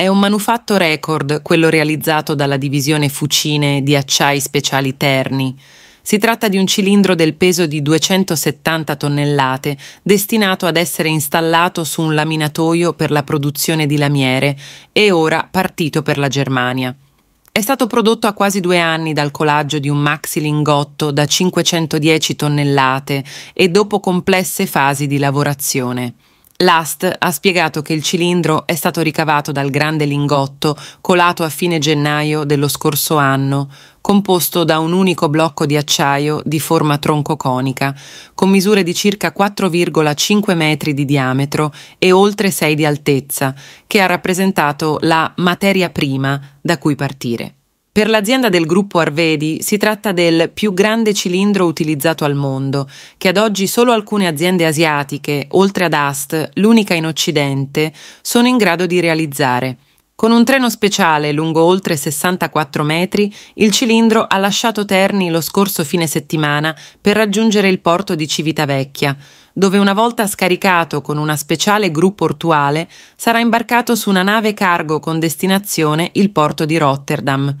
È un manufatto record quello realizzato dalla divisione Fucine di Acciai Speciali Terni. Si tratta di un cilindro del peso di 270 tonnellate, destinato ad essere installato su un laminatoio per la produzione di lamiere e ora partito per la Germania. È stato prodotto a quasi due anni dal colaggio di un maxi lingotto da 510 tonnellate e dopo complesse fasi di lavorazione. Last ha spiegato che il cilindro è stato ricavato dal grande lingotto colato a fine gennaio dello scorso anno, composto da un unico blocco di acciaio di forma troncoconica, con misure di circa 4,5 metri di diametro e oltre 6 di altezza, che ha rappresentato la materia prima da cui partire. Per l'azienda del gruppo Arvedi si tratta del più grande cilindro utilizzato al mondo, che ad oggi solo alcune aziende asiatiche, oltre ad Ast, l'unica in Occidente, sono in grado di realizzare. Con un treno speciale lungo oltre 64 metri, il cilindro ha lasciato Terni lo scorso fine settimana per raggiungere il porto di Civitavecchia, dove una volta scaricato con una speciale gru portuale sarà imbarcato su una nave cargo con destinazione il porto di Rotterdam.